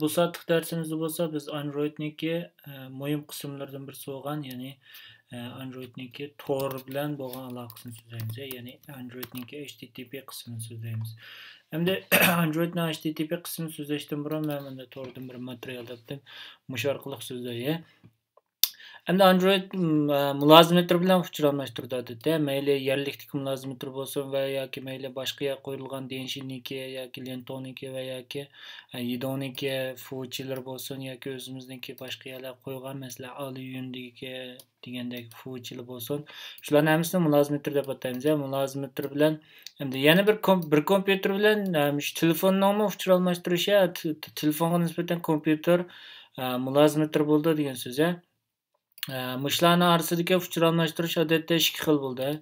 bu soatlik darsimizda bo'lsa biz androidniki e, mo'yim qismlardan birisi bo'lgan ya'ni e, androidniki tor bilan bo'lgan aloqasini so'zlaymiz e, ya'ni androidniki http qismini so'zlaymiz endi androidni http qismini so'zlashdan burun man bunda tordan bir material topdim mushu orqali endi android mulozimliklar e, bilan uchun almashtiradida mayli yerliklik mulozimliklar bo'lsin va yoki mayli boshqa qo'yilgan denshinniki yoki lentoniki va e, yoki yidoniki fuchilar bo'lsin yoki o'zimizniki boshqa yerlar qo'ygan masalan aliyundiki degandek fuchilar bo'lsin shularni hammasini mulozimliklar deb ataymiz mulozimliklar bilan endi yana bir bir kompyuter bilan shu telefonni uchun almashtirishi telefonga nisbatan kompyuter e, mulozimliklar bo'ldi degan so'z Mushlarni orasidagi xushramlashtirish odatda 2 xil bo'ldi.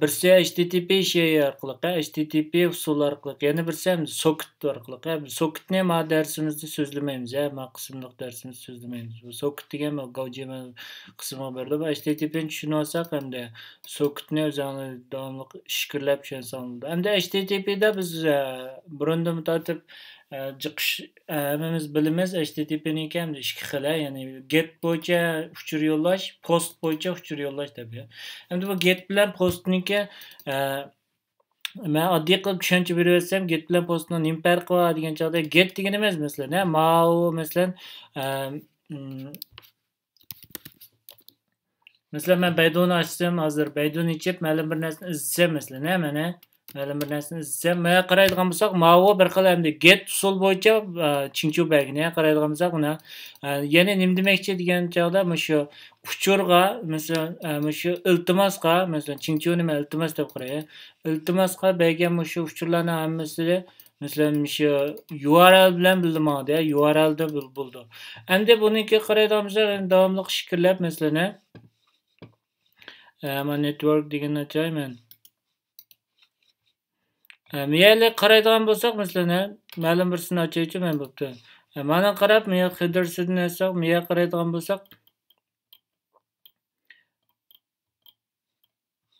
Birsi HTTP şey orqali, HTTP usul orqali, yana birsi ham socket orqali. Soketni ham darsimizda so'zlamaymiz, ha, qismliq darsimizda so'zlamaymiz. Bu soket degan gavjima qismi birda va HTTP ni tushunib olsak hamda soketni o'zini davomli ishkirlab tushunsanmiz. Hamda HTTP da biz e, burundi mutatib jiqish bilimiz httpni ham ikki xil ya'ni get bo'yicha uchur yo'llash post bo'yicha uchur yo'llash deb endi bu get bilan postniki man oddiy qilib tushuncha berib o'tsam get bilan postni nima farqi bor degan chog'da get degan emas masalan mau masalan masalan man baydoni ochsam hozir baydoni ichib ma'lum bir narsani izlasam masalan mana Mana bir narsani izlasam, mana qaraydigan bo'lsak, mavu bir xil endi get usul bo'yicha e, chinchu bagini qaraydigan bo'lsak, uni e, yana nima demoqchi degan chog'da shu quchurga masalan, e, mana shu iltimosga, masalan, chinchu nima iltimos deb qaraydi. Iltimosga bergan shu uchurlarning hammasini Mesela shu URL bilan bildim adı ya. URL'de bul, buldu. Hem de bununki karayadığımızda yani devamlı şükürler network degan açayım ben. miyalik e, qaraydigan bo'lsak ne? ma'lum bir sinovchi mi yaptı? E, mana qarab miya hidir neyse, aytsak miya qaraydigan bo'lsak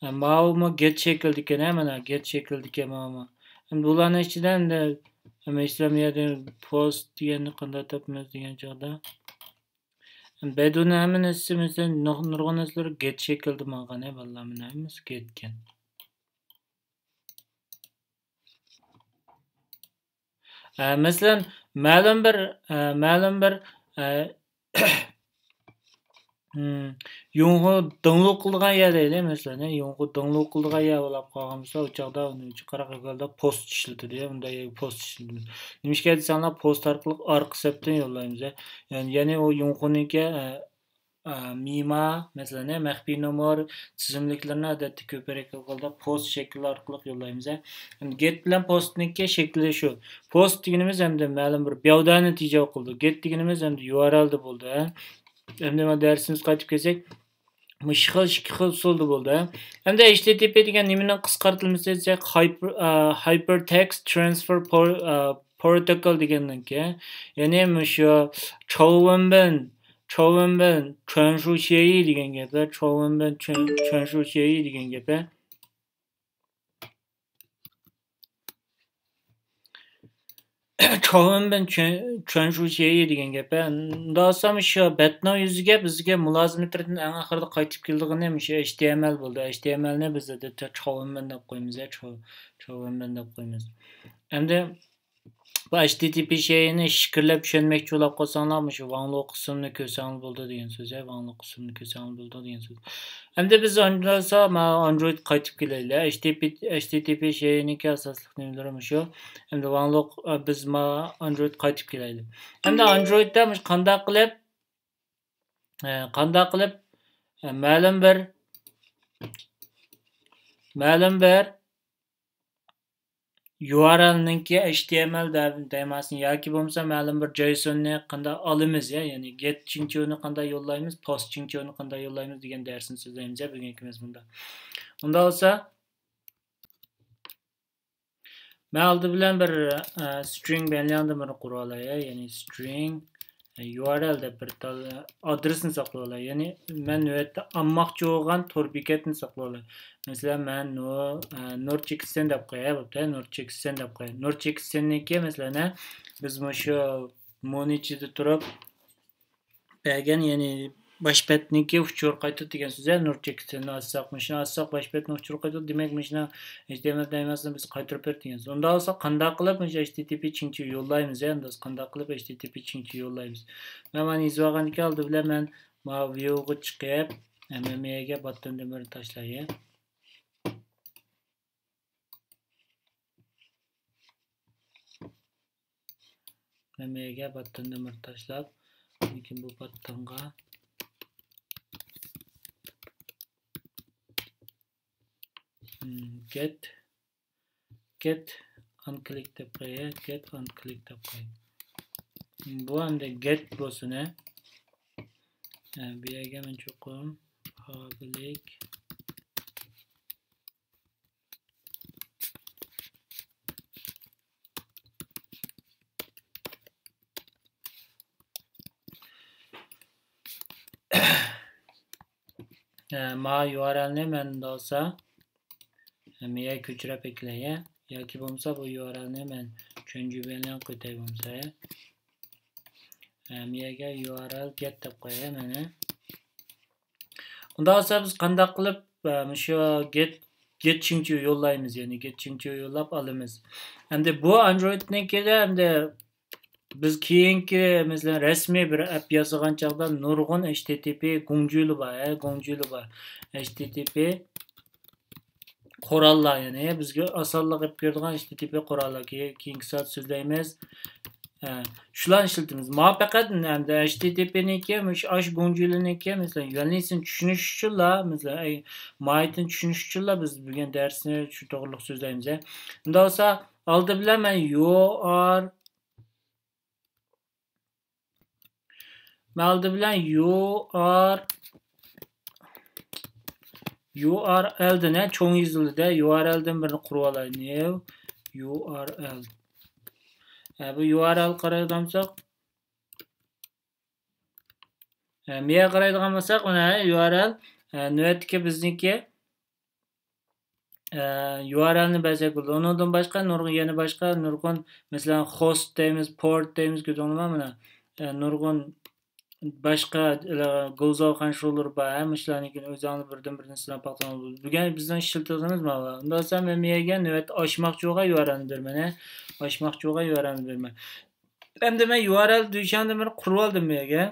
e, mavmi get shekilda ne? mana get shekilda ekan mavmi endi bularni ichidan ishlamiya post deganni qanday topamiz degan chog'da beduni hamma narsasi masalan nurg'un narsalar get shekilda mana qanday ballar get Ee, mesela ma'lum bir e, ma'lum bir yo'ng'i download qilgan ya deydi masalan yo'ng'i download qilgan ya bo'lib qolgan bo'lsa u chog'da qaraqagalda post ishlatadi unda post işledi. ishlatadi nimishga desanglar post orqali orqa sepdan yo'llaymiz ya'ni u ki. E, mima masalan maxfiy nomor chizimliklarni odatda ko'prak holda post shakli orqali yo'llaymiz endi get bilan postniki shakli shu post deganimiz endi ma'lum bir bevdani natija qildi get deganimiz hamda urlda bo'ldi endi mana darsimiz qaytib kelsak ikki xil ikki xil usulda bo'ldi endi http degan nimani qisqartilmasi hyper hypertext transfer э, protocol degandan keyin ya'ni shu chovin 仇文本纯属协议里根给的，仇文本纯纯属协议里根给的。Çoğunun çönşu şeyi degan gap rostami shu batno yuziga bizga mulozimitrni eng oxirida qaytib keldigini o'sha html bo'ldi htmlni biz chovinmin deb qo'ymiz chovinmin deb qo'ymiz endi bu HTTP şeyini şikirlep şönmek çolap qosanlamış. Vanlı qısımını kösanlı buldu deyen söz. Vanlı qısımını kösanlı buldu deyen söz. Hem de biz ondasa Android qaytıp keleyli. HTTP HTTP şeyini ki asaslık nimlerim şu. Hem de vanlı e, biz ma Android qaytıp keleyli. Hem de Android'da mı qanda qılıp qanda e, qılıp e, ma'lum bir ma'lum bir ninki html temasini yoki bo'lmasa ma'lum bir jsonni qanday olamiz ya ya'ni get chunchuni qanday yo'llaymiz post chunchuni qanday yo'llaymiz degan darsni so'zlaymiz ya bugungi bunda unda bo'lsa man oldi bilan bir e, string belgilandim buni qura olay ya'ni string url deb bir tala adresini saqlay oladi ya'ni men navbatda olmoqchi bo'lgan tor bekatini saqlay oladi masalan men e, nur chekiston deb qo'yay bo'pti nur chekiston deb qo'yay nur chekistonniki masalan biz shu monitorda turib bergan ya'ni башпетники учур кайтат деген сөз э нур чекитин ачсак мышына ачсак башпетни учур кайтат демек мышына html таймасына биз кайтарып бер деген сөз онда болсо кандай кылып мыша http чинчи жолдойбуз э анда кандай кылып http чинчи жолдойбуз мына мани избаганники алды билен мен мына viewга чыгып mmega батдандан бир ташлай э mmega battandan bir tashlab lekin bu battanга get get unclick the player get unclick the player bu hamda get bosini bu yerga çokum. public ee, ma urlni menda olsa hamıya köçürə ya ki bo'lmasa bu urlni men cho'njibelan qo'yay bo'lmasa hamıya url get deb qo'yay mana Ondan sonra biz qanday qilib shu get get chimchi yo'llaymiz ya'ni get yollap yo'llab Hem de bu Android ne hem de biz keyingi mesela resmi bir app yasagan chog'da nurg'un http gunguli var, gunguli var, http qurollar ya'ni bizga osonlik qilib beradigan http qurollar keyingi soat so'zlaymiz shularni ishlatamiz man faqat httpniki osh bunjiliniki masalan yo'lnisini tushunish uchunlar masalan maitini tushunish uchunlar biz bugun darsni shu to'g'riliq so'zlaymiz e. unda bo'lsa oldi bilan man you man oldi bilan you URL urlni cho'ng URL urldan birini qurib alay. new url e, bu url qaraydigan bo'lsak bu e, yerga qaraydigan bo'lsak mana url bizdeki bizniki e, urlni bersak bo'ldi undan boshqa yana boshqa nurg'un masalan host deymiz port deymiz mana nurg'un boshqa gulzor shular bor hamma ishlarnikini o'zini birdan birdan sinab patan bugun bizdan mana undan so'ng men miyaga navbat oshmoq jo'g'a yuborandir mana oshmoq jo'g'a yuborandirmi endi men yuvaral dushanni bir qurib oldim miyaga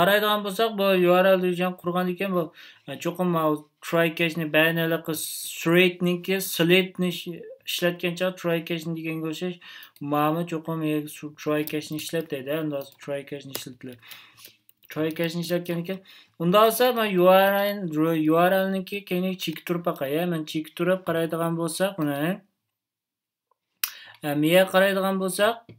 qaraydigan bo'lsak bu yuvaral dushan qurgan ekan bu e, cho'qim traykashni baynalaqi straightniki slitni ishlatgancha try cashni deganga o'xshash ma'mi cho'qim e, try cashni ishlat deydi undoq try cashni ishlatiladi try cashni ishlatgan ekan unda olsa man url urlniki keyin e, cheki turib aqaya e, man cheki turib qaraydigan bo'lsak uni miya qaraydigan bo'lsak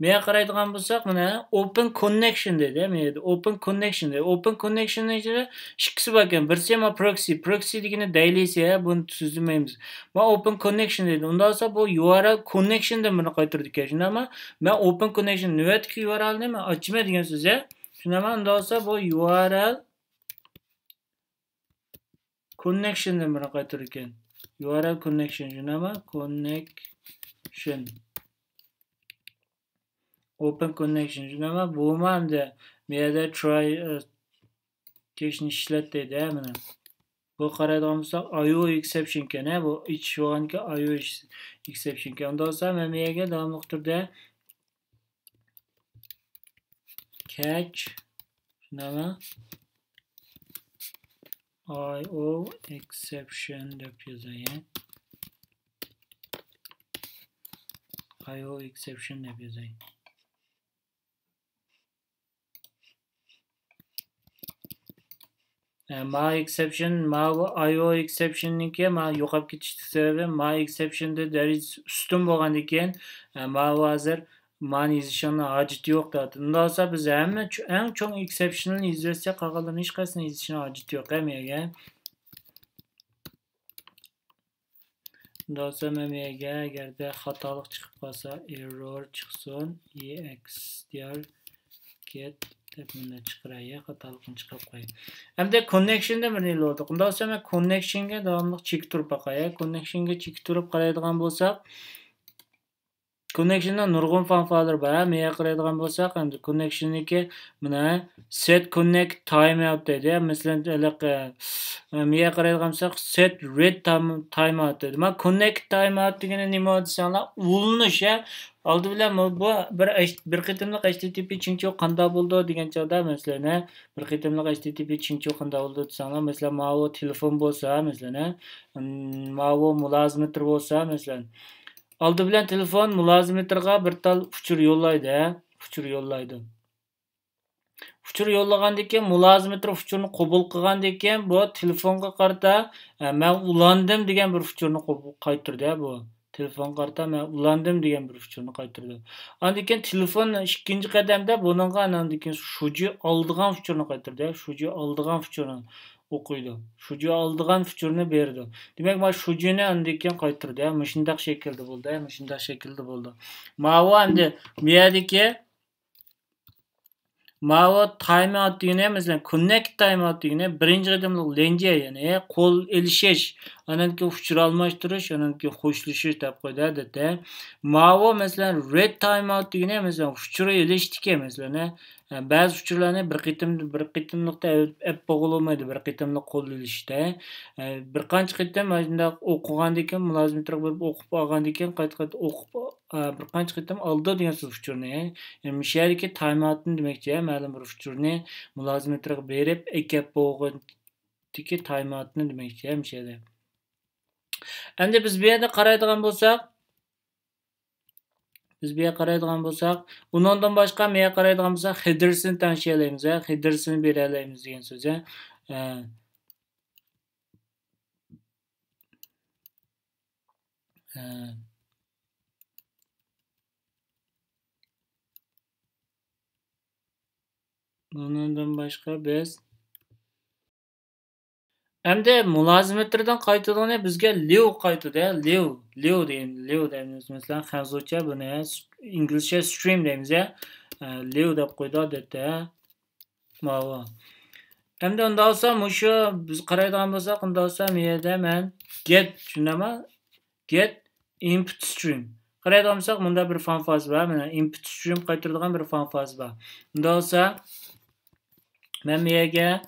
bu yoqqa qaraydigan bo'lsak mana open connection deydi bu yerda open connection deydi open connectionni ichida ikkisi bor ekan birisi ham proxy proxy degani daylisi buni tushunmaymiz va open connection dedi, undan bo'lsa bu url connectiondan buni qaytirdi ekan shundami man open connection navbatki url nima ochma degan so'z shundami undan bo'lsa bu url connectiondan buni qaytirdi ekan url connection shundami connection open connection. connections. Remember, Boomerang the miyada try uh, e, kesin işletti değil mi? Bu qaraydigan bo'lsak, IO exception ne? bu iç şu anki IO exception ekan. onda bo'lsa, men bu yerga davomli turda catch nima IO exception deb yozayin. IO exception deb yozayin. ma exception ma io exceptionniki ma yo'qolib ketishlik sababi ma exceptionni darajasi ustun bo'lgandan keyin ma hozir mani yozishimni hojati yo'q deyapti unda esa biz hamma eng chong exceptionni izlasa qolganlarni hech qaysini yozishni hojati yo'q hammaga Dosa memega agarda xatolik chiqib qolsa error chiqsin ex deyar get deb bunda chiqiraya xatolikni chiqarib qo'ying hamda connectionda bir nima bo'ldi xudo xohlasa man connectionga davomli chek turib boqay connectionga chek turib qaraydigan bo'lsak connectionda nurg'un fanfalar bor ham miya qiladigan bo'lsak endi connectionniki mana set connect timeout deydi masalan e, miya qaraydigan bo'lsak set red timeout deydi mana connect timeout degani nima desanglar ulinish oldi bilan bu bir bir qitimliq http tushuncha qanday bo'ldi degan chog'da masalan e, bir qitimliq http tushuncha qanday bo'ldi desanglar masalan mavi telefon bo'lsa masalan e, mavi mulozimdir bo'lsa masalan oldi bilan telefon mulozimlarga bir tal uchur yo'llaydi uchur yo'llaydi uchur yo'llagandan keyin mulozimlar uchurni qabul qilgandan keyin bu telefonga qarata e, man ulandim degan bir uchurni qaytirdi bu telefon qarata man ulandim degan bir uchurni qaytirdi andan keyin telefon ikkinchi qadamda buningga andan keyin shuji oldigan uchurni qaytirdi shuji oldigan uchurni o'qiydi shuja oldigan fikrini berdi demak mana shujani andekan qaytirdi mana shundaq shaklda bo'ldi mana shundaq shaklda bo'ldi mavu endi bu ki? mavu timeout degani mesela connect timeout degani birinchi qadamlik lenja ya'ni qo'l e, ilishish ананки учур алмаштырыш ананки коштошуу деп коюлат да masalan red timeout degeni masalan учур илиштики masalan ba'zi uchurlarni bir qitim bir qitimliqda ep bo'g'ila bir qitimliq qo'llanishda bir qancha qitim mana shundoq o'qigan ekan mulozim bo'lib o'qib olgan ekan qayta qayta o'qib bir qancha qitim oldi degan so'z uchurni mishadiki timeoutni demoqchi ma'lum bir uchurni mulozim berib ekap bo'g'indiki timeoutni demoqchi mishada Әнде біз бұ қарайдыған болсақ, біз бе қарайдыған болсақ, ұнандан башқа мұ қарайдыған болсақ, хидірсін таңшы алаймыз, ә? хидірсін бере алаймыз деген сөз, ә? башқа Ondan endi mulozimatidan qaytadigan bizga liv qaytadi liv liv deymiz liv deymiz masalan hanzucha buni inglizcha stream deymiz liv deb деп odatda mana endi unda olsa shu biz qaraydigan bo'lsak unda olsa bu yerda man get shundami get input stream qaraydigan bo'lsak bunda bir фанфаз bor mana input stream қайтырдыған bir фанфаз bor unda olsa man bu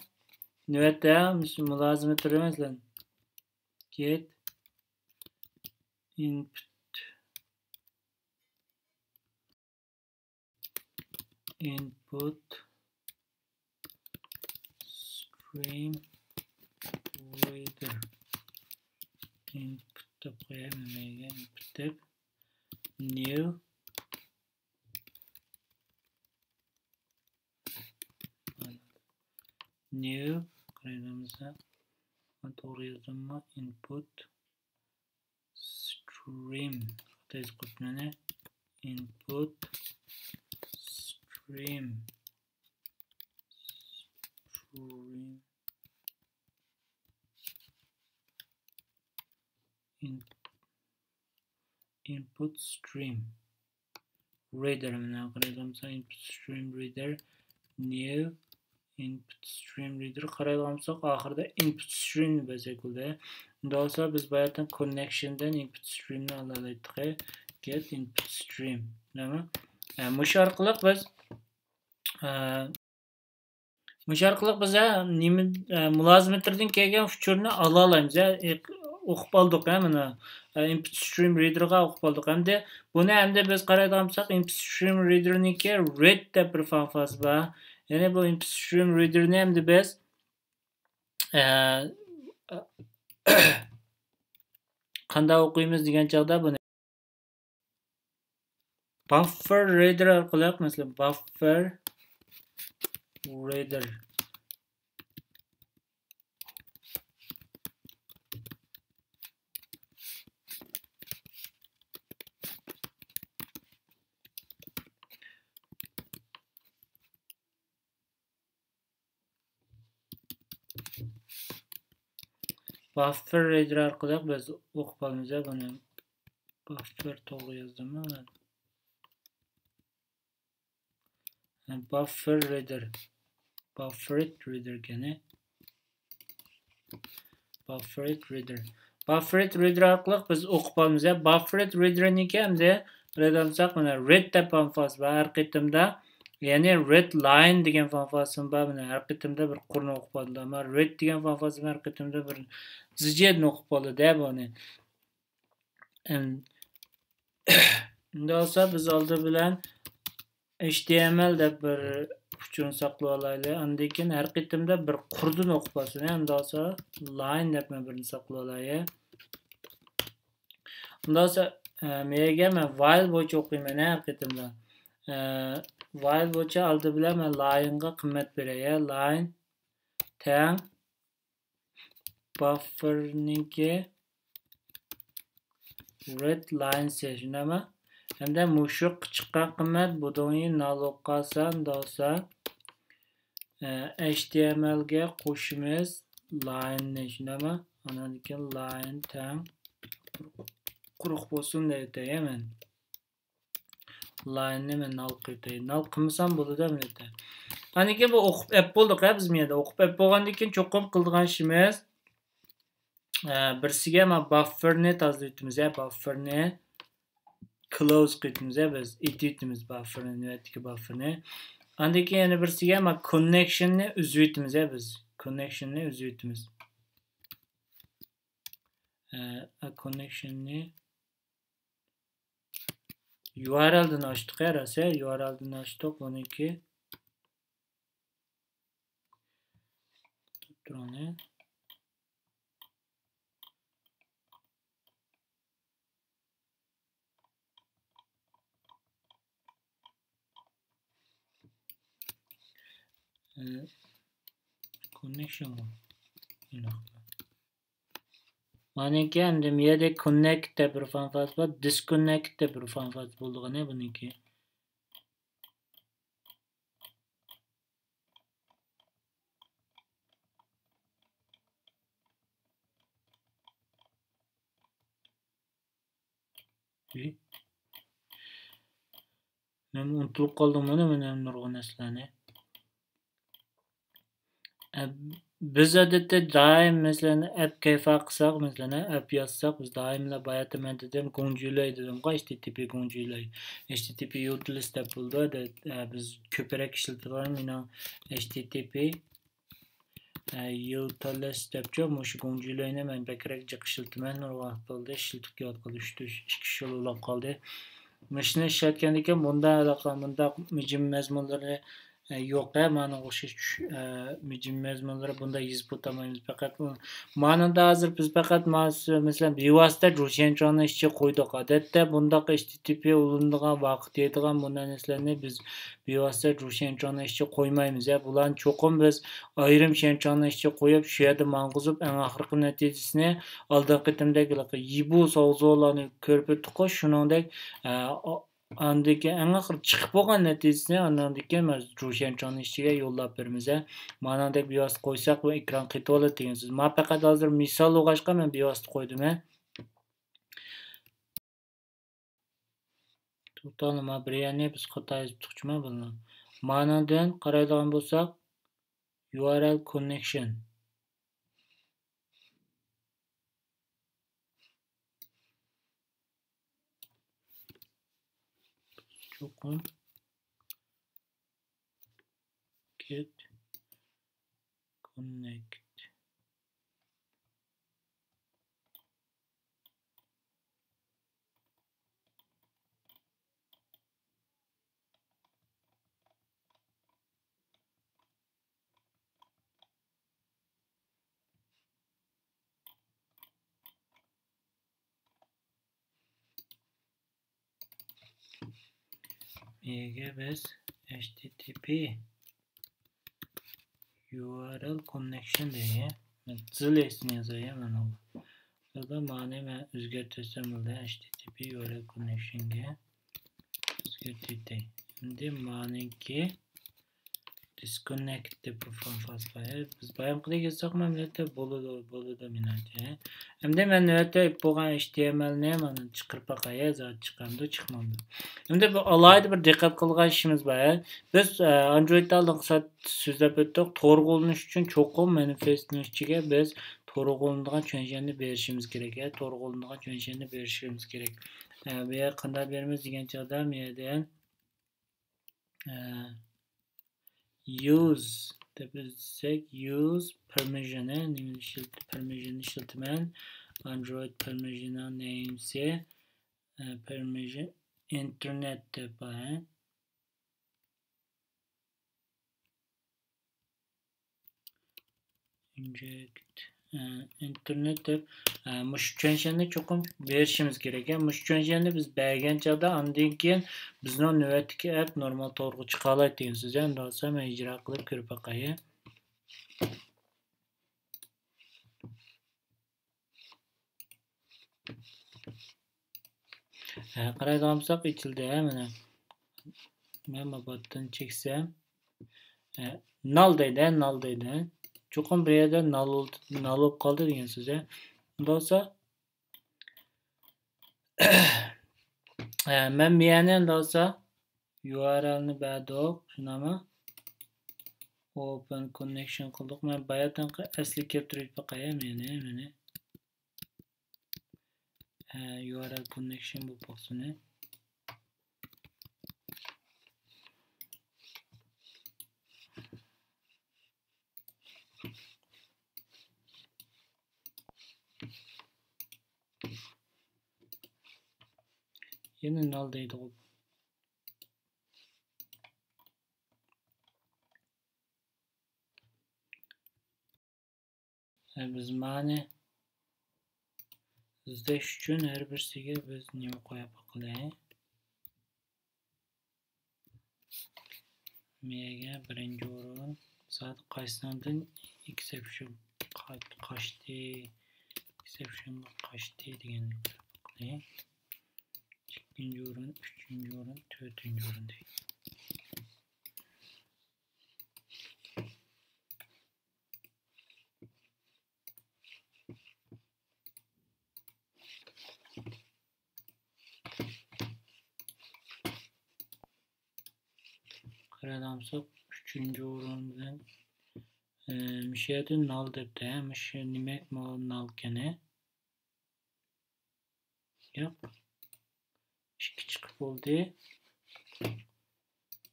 Nöbet almışım mülazime türemezlen. Get input input stream reader input da koyalım ya input new new turizmda turizmni input stream qaytarish qismini input stream stream in, input stream reader I'm bilan qaraydigan bo'lsak input stream reader new input stream reader қарайлығам ақырда input stream бәзе күлді. Дауса біз байатын connection дан input stream-ні алалайтықы get input stream. Мүш арқылық біз Мүш арқылық біз мұлазметтірдің кеген фүчеріні алалаймыз. алдық әміні input stream reader-ға оқпалдық әмді. Бұны әмді біз қарайлығам сақ input stream reader-ні ке read-тәпір фанфас ба enable stream reader name the best қанда оқимыз деген жағда бұны buffer reader арқылы мәселен buffer reader Buffer icra qilib biz o'qibamiz buni buffer to'g'ri yozdimmi buffer reader buffer reader gene buffer reader buffer reader orqali biz o'qibamiz buffered readerniki hamda redamsaq mana red topamiz va har qitimda ya'ni red line degan fanfasim bor mana har qitimda bir qurni o'qib qoldim man red degan fanfasim har qitimda bir zijedni o'qib qoldida buni endi olsa biz oldi bilan html deb bir uchun saqlab olaylik undan keyin har qitimda bir qurdini o'qib qolsin endi olsa line deb man birini saqlab olaylik undan olsa mega man while bo'yicha o'qiyman har qitimda while bo'yicha oldi bilan man laynga qimmat beraya line tang bufferniki red line shunami hamda mushuq chiqqan qimmat budongi naloqasan dosan e, html ga qo'shimiz line shunami anakin line tang quruq bo'lsin deb aytaman line men nal qitay nal qilmasam bo'ladi mana yerda aniki bu o'qib ep bo'ldik a biz miyada o'qib ep bo'lgandan keyin cho'qqim qiladigan ishimiz e, birsiga mana bufferni tozalaytmiz ya bufferni close qilibmiz biz aytyapmiz bufferni navbatdagi bufferni andan keyin yana birsiga mana connectionni uzib ya biz connectionni uzib aytmiz e, connectionni URL'den açtık herhalde. URL'den açtık. 12 Drone. Ee, connection mı? Yok. Maniki għandim jede connecte per fan fatwa, disconnecte per fan fatwa l-għane buniki. Nem unutulup kaldım ne ben hem nurgun eslane. biz odatda doim mislini app kayfa qilsak mislini app yozsak biz doimla boyagi man dedim go'njilay dedimku http go'njilay http utilist deb bo'ldi biz ko'proq ishlatilgan mana http utilist debchi mushu go'njilayni man bakrak jiq ishlatman vaqt bo'ldi ishlatib kelayotgandi uch ikki yil bo'lib qoldi mashina shuni ishlatgan ekan bunda anaqa bunda mijim mazmunlari E, yo'qda mana o'sha мезмунлар e, bunda yuz bo'lmaymiz faqat ma'noda hozir biz faqat masalan bevosita jo'shanchani ishchi qo'ydik odatda bundaqa http ulindigan vaqt deydigan bunday narsalarni biz bevosita jo'shanchani ishchi qo'ymaymiz bularni cho'qim biz ayrim shanchani ishchi qo'yib shu yerda mang'izib eng oxirgi natijasini oldin qitimdagi yibu so'zlarni ko'rib o'tdiqu shuningdek e, andiki anaqir chiqib qolgan natijasini anandiki rushanchonni ichiga yo'llab beramiz manadek bevosita qo'ysak bu ekran qaytaveradi degan so'z man faqat hozir misol o'qashqa man bevosita qo'ydim to'xtalma bir ne biz xato yozibdiqchimi buni manadan qaraydigan bo'lsak url connection شوفوا كت كونكت HTTP'ye biz HTTP URL connection diye zil esini yazayım ben onu. Burada mani ve üzgertirsem burada HTTP URL diye üzgertirdi. Şimdi mani ki disconnect deb false file biz bayam qildik izoqman bu yerda bo'ladi bo'ladi menga endi men bu yerda bo'lgan htmlni mana chiqirib qo'yay zot chiqamdi chiqmadi endi bu alohida bir diqqat qilgan ishimiz bor biz e, androidda oldin so'zlab o'tdik to'g'rilanish uchun cho'qim manifestni ichiga biz qo'llanadigan tushunchani berishimiz kerak qo'llanadigan tushunchani berishimiz kerak bu yer qanday beramiz degan chog'da bu yerda use diyebilirsek use permission'e permission işletmen Android permission'a names'i e, permission internet depoyan inject internet deb mush tushunchani cho'qim berishimiz kerak mush tushunchani biz berganchada andan keyin bizni navbatdagi app normal to'g'ri degan so'z endi olsa man ijro qilib ko'rib boqay qaraydigan bo'lsak ichildi mana man botdan cheksam nol deydi nol deydi Çokum bir yerden nalıp kaldı diyen size. Dolayısıyla ee, ben beğenen dolayısıyla URL'ni berdok şunama open connection qildik man bayatdan asli capture baqaya meni meni ee, url connection bo'lib qolsin енді дейді ол біз мәні іздеш үшін әрбірсіге біз не қояп қылай меге бірінші орын саат қайсынандың exception қашты қашты деген ikinci oran, üçüncü oran, dördüncü oran değil. Karadamsak üçüncü üründen e, müşahede nal depte, müşahede nimek mal nal kene. Yap çıkıp oldu.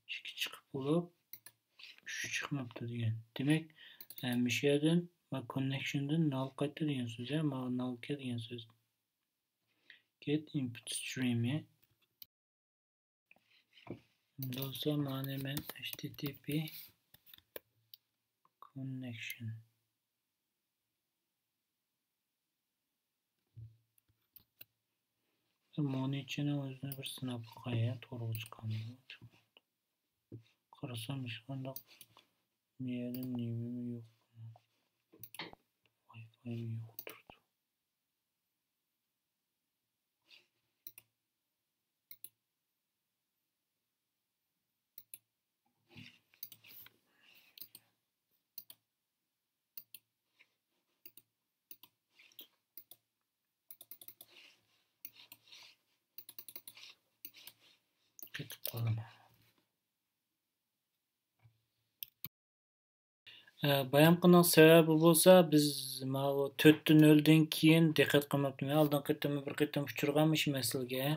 2 çıkıp olup 3 çıkmaptı degan. Demek mishadan e, va connectiondan null qaytdi degan so'z ama null nullga degan so'z. Get input stream'i e. Bo'lsa, http connection Moni ichini özne bir sinab qo'yay, to'g'ri chiqqan. Qarasam hech qanday miyada nimim yo'q. Wi-Fi yo'q. айтып қойдым ә, баямкынның сәбәбі болса біз мағы төртті нөлден кейін диққат қылмаппын алдан кетеме бір кетем ұшырғанмыш мәселеге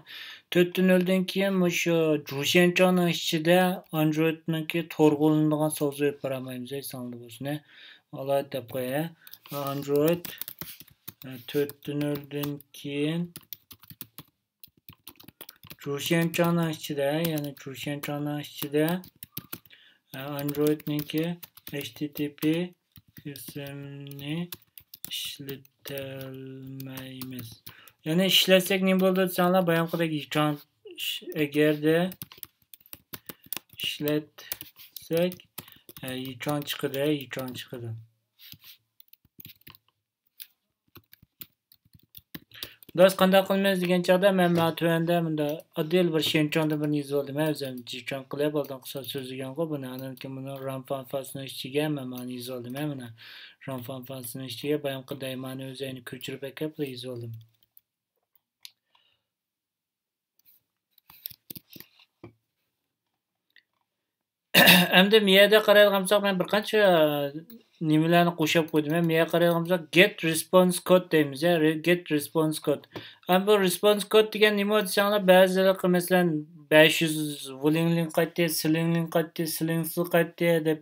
төртті нөлден кейін мұшы жушенчаның ішінде андроиднікі торғылындыған сөз өйіп барамаймыз ей саңды болсын олай деп қоя андроид төртті нөлден кейін 出现障碍 시대 yani 출신障碍 e, Android Android'ninki HTTP kısmını işletilmeyimiz. Yani işletsek ne buldu sana bayan kadar ekran eğer de işletsek ekran çıkıdı, ekran çıkıdı. do'st qanday qilmaymiz degan chog'da man mana tuanda bunday oddiy bir shenchonda bir nizo bo'ldi man o'zim jichon qilib oldin qisqa so'zlagan ku buni anakim buni ramfanfasini ichiga man mana nizo oldim man mana ramfanfasini ichiga bayam qanday mani o'zini ko'chirib akab nizo oldim endi miyada qaraydigan bo'lsak man bir qancha nimalarni qo'shib qo'ydim bu yoqqa get response code deymiz get response code ana bu response code degan nima desanglar ba'zilar masalan besh yuz vulinglin qaytdi silinglin qaytdi silingsi qaytdi deb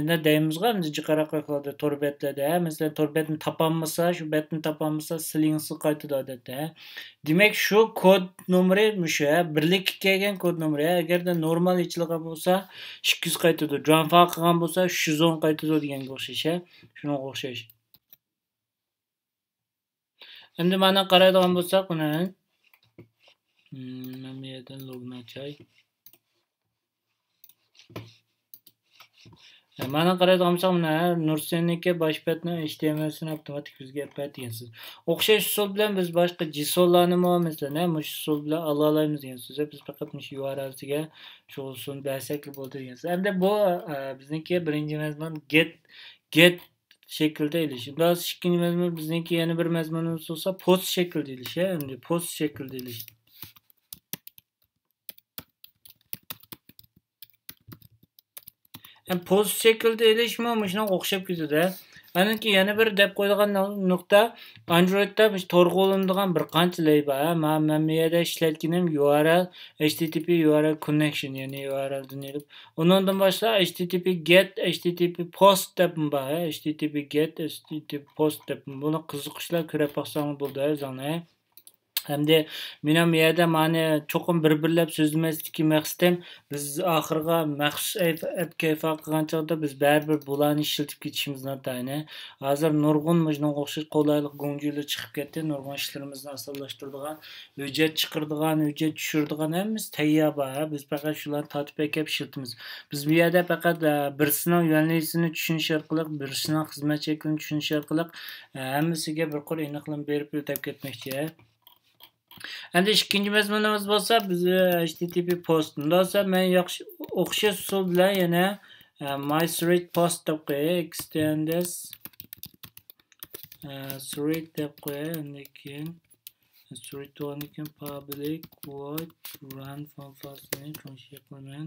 ana deymizga jiqaraqlarda to'r betlarda masalan to'r betni topolmasa shu betni topolmasa silingsi qaytadi odatda demak shu kod nomeri o'sha birlik kelgan kod nomeri agarda normal ichilgan bo'lsa ikki yuz qaytadi jonfa qilgan bo'lsa uch yuz o'n qaytadi deganga o'xshaydi o'sisha shunga o'xshash endi mana qaraydigan bo'lsak uni hmm, bu e, mana qaraydigan bo'lsak mana nursenniki bosh patni htmlsini avtomatik bizga aytadi degansiz o'xshash usul bilan biz boshqa JSON'larni ham ham mush usul bilan ala olamiz degansiz biz faqat mush urlsiga shu usulni bersak bo'ldi degansiz endi bu e, bizniki birinchi mazmun get get shaklda ilishi biroz ikkinchi mazmun bizniki yana bir mazmun bo'lsa post shaklda ilishi endi post shaklda ilish post shaklda ilishmi mana shunaqa o'xshab ketadi анан ке, яна бир деп койгон нукта androidда биз торгулундаган бир бір лей бар мен мияда иштеткеним url http url connection яни url деп андан башка http get http post деп бар http get http post деп буну кызыкчылар көрүп баксаңыз болду өзүңөр hamda meni ham bu yerda mani cho'qim e, bir birlab so'zlamaslikka maqsadim biz oxirgi maxsus kayfa qilgan chog'da biz baribir bularni ishlatib ketishimiz notayini hozir nurg'un shunga o'xshash qulaylik go'ngiylar chiqib ketdi nurg'un ishlarimizni osonlashtiradigan hujjat chiqaradigan hujjat tushiradigan hammasi tayyor bor biz faqat shularni tortib akab ishlatamiz biz bu yerda faqat birsini yo'nalishini tushunish orqali birsini xizmat shaklini tushunish orqali hammasiga bir qo'l aniqlab berib o'tab ketmoqchi endi ikkinchi mazmunimiz bo'lsa biz http post bunda bo'lsa men o'xshash usul bilan yana e, my street post deb qo'yay extendes e, street deb qo'yay undan keyin street o'rniga keyin public void run from first name function qilman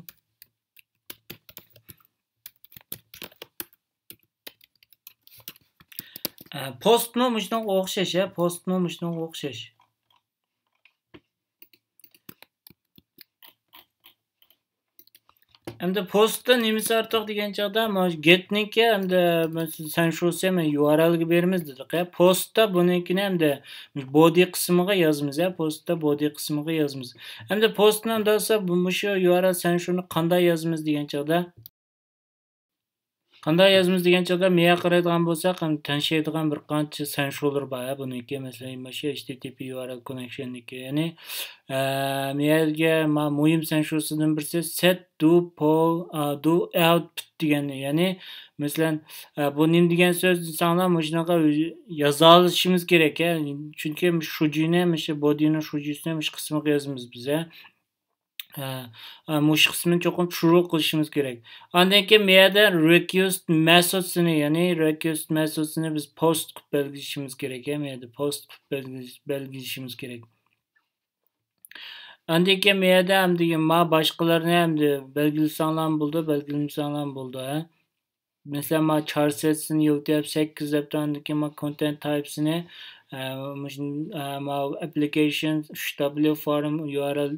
e, postni mushunga post postni mushunga o'xshash endi postda nemis ortiq degan chog'da getniki hamda san shusi ham urlga beramiz dedik postda bunikini hamda body qismiga yozamiz postda body qismiga yozamiz hamda postni hamda shu url san shuni qanday yozamiz degan chog'da qanday yozamiz degan chog'da miya qaraydigan bo'lsak ham tanishadigan bir qancha sanshovlar bor buniki masalan mana shu http url connectionniki ya'ni miyaga muhim sanshovsidan birisi set do pol do output degani ya'ni masalan e, bu nim degan so'z insonlar mana shunaqa yoza olishimiz kerak chunki shu juyni shu bodini shu juyni shu qismiga yozamiz biz mush qismini cho'qim shuruq qilishimiz kerak andan keyin bu yerda recused methodsini ya'ni recused methodsini biz post qilib belgilashimiz kerak bu yerda post qilib belgilashimiz kerak andan keyin bu yerda hamdagi ma boshqalarni hamda belgilasanglar bo'ldi belgilamasanglar bo'ldi mesela ma char setsini yo'tayapti sakkiz debdi andan keyin ma content typesini e, e, application w form url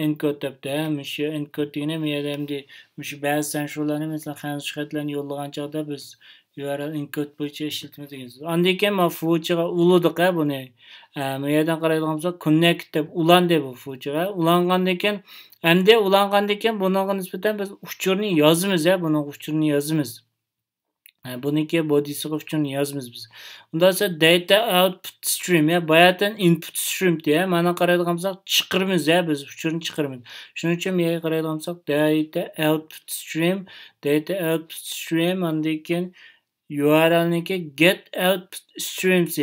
انكود تبدا مش انكود تينا ميادم دي مش بعض سنشورلارني مثلا خانشخاتلارني يوللغان چاغدا بز url encode bo'yicha ishlatmasangiz undan keyin man fuchiga uladik buni bu yerdan qaraydigan bo'lsak connect deb ulandi bu fuchiga ulangandan keyin endi ulangandan keyin bunga nisbatan biz uchurni yozamiz ya buni uchurni yozamiz buniki bodisov uchun yozmiz biz unda so'ng data output stream ya boyadan input stream deya mana qaraydigan bo'lsak chiqirmiz ya biz uchun chiqirmiz shuning uchun buyaga qaraydigan bo'lsak data output stream data output stream andan keyin urlniki get output streams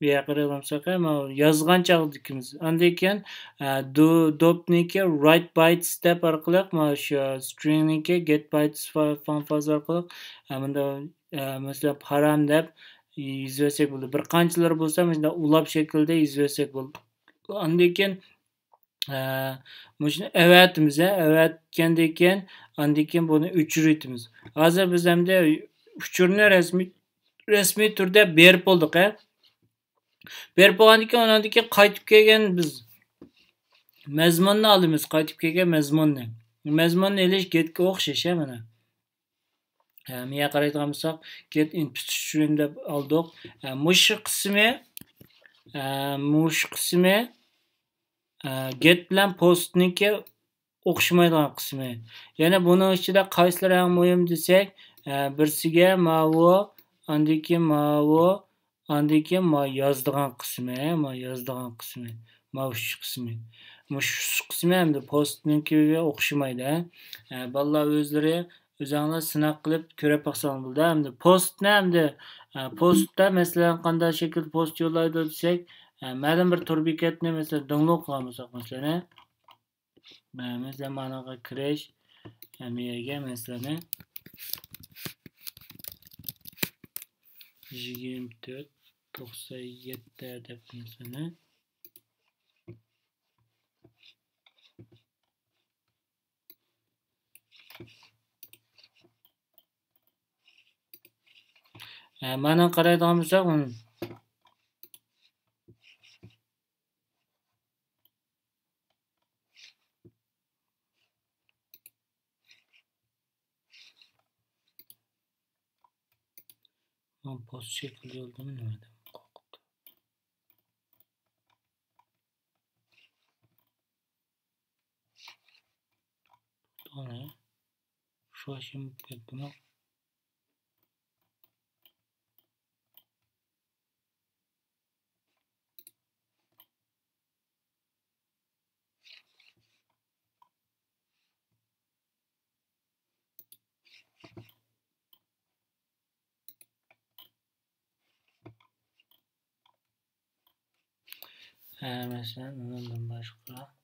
buyoqqa qaragansaka mana yozgancha chog'dikimiz andan keyin e, dopniki right bytes deb orqali mana shu stringniki get bytes fanfaz orqali bunda e, e, masalan param deb yuz bo'ldi bir qanchalar bo'lsa mana shunday ulab shaklda yuz bo'ldi andan keyin mana shuni avatimiz avatgandan keyin andan keyin buni o'chiritimiz hozir biz hamda uchurni rasmiy rasmiy turda berib bo'ldik berib keyin anandiki qaytib kelgan biz mazmunni olamiz qaytib kelgan mazmunni mazmunni ilish getga o'xshash a mana miya qaraydigan bo'lsak get input stream deb oldik mush qismi mush qismi get bilan postniki o'xshamaydigan qismi yana buni ichida qaysilari ham muhim desak birsiga mavu andiki mavu andan keyin man yozadigan qismi man yozadigan qismi mana shu qismi mana shu qismi endi postnikiga o'xshamaydi e, bolalar o'zlari o'zinglar sinab qilib ko'rib baqsang bo'ldi endi postni endi e, postda masalan qanday shakl post yo'llaydi desak e, ma'lum bir tur bekatni masalan download qilgan bo'lsak masalan masalan manaqa kirish miyaga masalan yigirma to'rt to'qson yetti daqiqasini mana qaraydigan bo'lsak Koz şekli olduğunu nereden korktu? Sonra şu aşımı buna mesela anladım başka.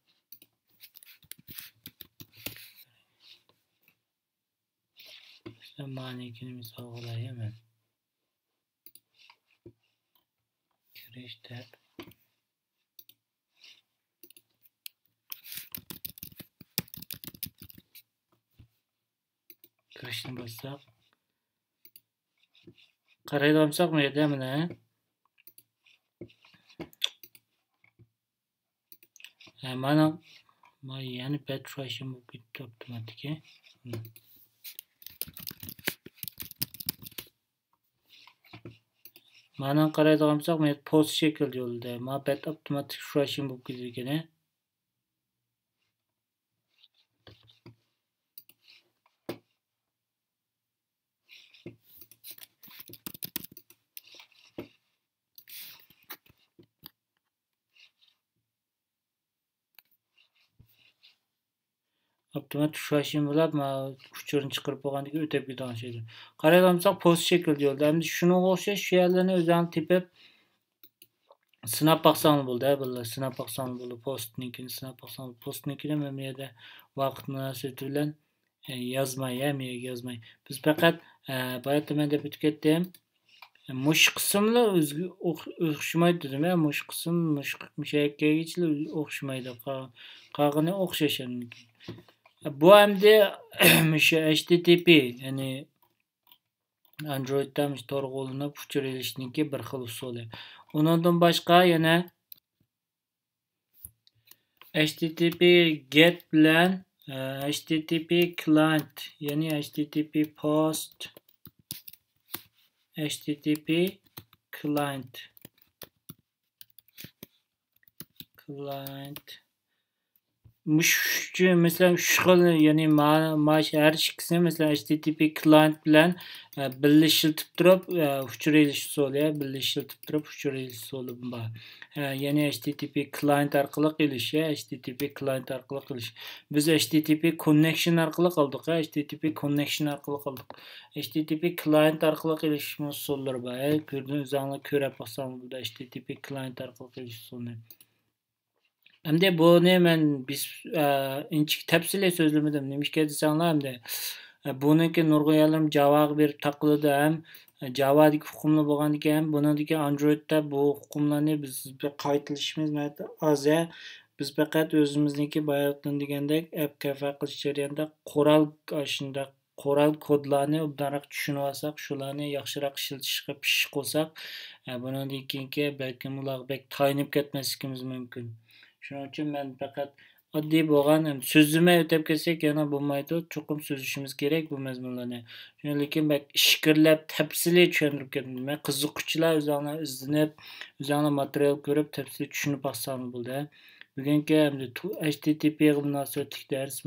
Mesela manekini misal kolay hemen. Giriş tab. Girişini bassak. Karayı da mı ya değil ne? mana yana 5 bo'lib ketdi avtomatik mana qaraydigan bo'lsak post shekl yo'lida man payt avtomatik flashim bo'lib ketar ekan nima tushashim bilab man kuchurni chiqirib qo'ygandan keyin o'tib ketgan edi qaraydigan bo'lsak post shaklda yo'lda endi shunga o'xshash shu yerlarni o'zini tepib sinab baqsam bo'ldi bular sinab baqsam bo'ldi postnikini sinab baqsam postnikini men bu yerda vaqt munosabati bilan e, yozmay ham yozmay biz faqat e, boya tuman deb o'tib ketdim e, mush qismlar o'ziga o'xshamaydi dedim mush qism mushak o'xshamaydi qag'ini o'xshash Bu hem de HTTP yani Android'dan torg'ulinib o'chirilishninki bir xil usuli. Undan başka yana HTTP get bilan e, HTTP client, ya'ni HTTP post HTTP client client ya'ni mana یعنی har هر ikkisini masalan http client bilan e, birlashtirib turib e, uchir elish usuli birlashtirib turib uchir usuli bor e, ya'ni http client orqali qilish http client orqali qilish biz http connection orqali qildik http connection orqali qildik http client orqali qilish usullari bor ko'rdingiz ko'rib boqsangiz bu http client orqali qilish usulini Hem de bu ne men biz e, inçik tepsile sözlümedim. Nemişke desenler hem de e, buniki nurg'oyalim javaga berib taqiladi ham e, javadiki huqumli bo'lgandiki ham buniki androidda bu huqumlarni biz qaytilishimiz oz biz faqat o'zimizniki bayatdan degandek app kafa qilish jarayonida qo'ral shundaq qo'ral kodlarni obdanroq tushunib olsak shularni yaxshiroq ishlatishga pishiq bo'lsak bundan keyingi balkim ular bek tayinib ketmasligimiz mumkin Shuning uchun men faqat oddiy bo'lgan so'zimni o'tib kelsak yana bo'lmaydi chuqur suzishimiz kerak bu mazmunlarni lekin ishqirlab tafsiliy tushuntirib ketdim man qiziquvchilar o'zlarini izlanib o'zlarini material ko'rib tafsiliy tushunib olsam bo'ldi bugungi http munosabatlik dars